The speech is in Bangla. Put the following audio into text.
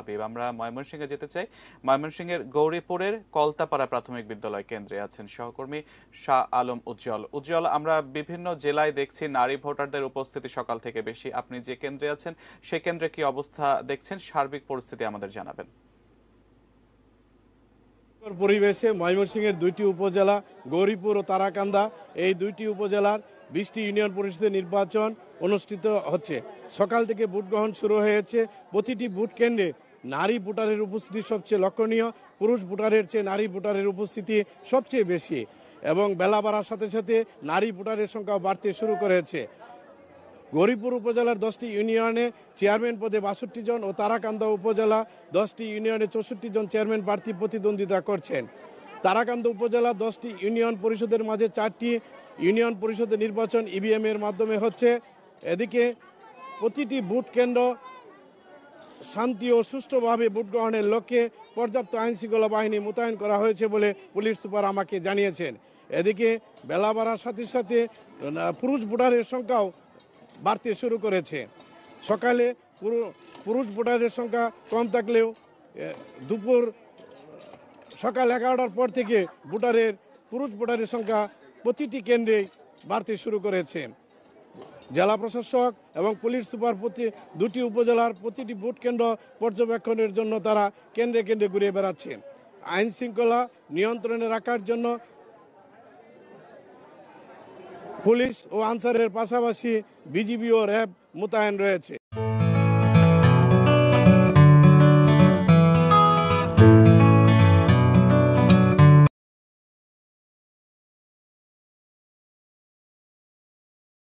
হাবিব আমরা ময়মনসিংহে যেতে চাই ময়মনসিংহের গৌরীপুরের কলতাপাড়া প্রাথমিক বিদ্যালয় কেন্দ্রে আছেন সহকর্মী শাহ আলম উজ্জ্বল উজ্জ্বল আমরা বিভিন্ন জেলায় দেখছি নারী ভোটারদের উপস্থিতি সকাল থেকে বেশি আপনি যে কেন্দ্রে আছেন সে কেন্দ্রে কি অবস্থা দেখছেন সার্বিক পরিস্থিতি আমাদের জানাবেন পরিবেশে ময়মনসিংহের দুইটি উপজেলা গৌরীপুর ও তারাকান্দা এই দুইটি উপজেলার বিশটি ইউনিয়ন পরিষদের নির্বাচন অনুষ্ঠিত হচ্ছে সকাল থেকে ভোট গ্রহণ শুরু হয়েছে প্রতিটি ভোট কেন্দ্রে নারী ভোটারের উপস্থিতি সবচেয়ে লক্ষণীয় পুরুষ ভোটারের চেয়ে নারী ভোটারের উপস্থিতি সবচেয়ে বেশি এবং বেলা বাড়ার সাথে সাথে নারী ভোটারের সংখ্যা বাড়তে শুরু করেছে গরিবপুর উপজেলার দশটি ইউনিয়নে চেয়ারম্যান পদে বাষট্টি জন ও তারাকান্দা উপজেলা দশটি ইউনিয়নে চৌষট্টি জন চেয়ারম্যান প্রার্থী প্রতিদ্বন্দ্বিতা করছেন তারাকান্দা উপজেলা দশটি ইউনিয়ন পরিষদের মাঝে চারটি ইউনিয়ন পরিষদের নির্বাচন ইভিএম e এর মাধ্যমে হচ্ছে এদিকে প্রতিটি বুথ কেন্দ্র শান্তি ও সুষ্ঠুভাবে ভোট গ্রহণের লক্ষ্যে পর্যাপ্ত শৃঙ্খলা বাহিনী মোতায়েন করা হয়েছে বলে পুলিশ সুপার আমাকে জানিয়েছেন এদিকে বেলা বাড়ার সাথে সাথে পুরুষ ভোটারের সংখ্যাও বাড়তে শুরু করেছে সকালে পুরুষ ভোটারের সংখ্যা কম থাকলেও দুপুর সকাল এগারোটার পর থেকে ভোটারের পুরুষ ভোটারের সংখ্যা প্রতিটি কেন্দ্রেই বাড়তে শুরু করেছে জেলা প্রশাসক এবং পুলিশ সুপার প্রতি দুটি উপজেলার প্রতিটি ভোট কেন্দ্র পর্যবেক্ষণের জন্য তারা কেন্দ্রে কেন্দ্রে ঘুরে বেড়াচ্ছেন আইন শৃঙ্খলা নিয়ন্ত্রণে রাখার জন্য পুলিশ ও আনসারের পাশাপাশি বিজিবি ও র্যাব মোতায়েন রয়েছে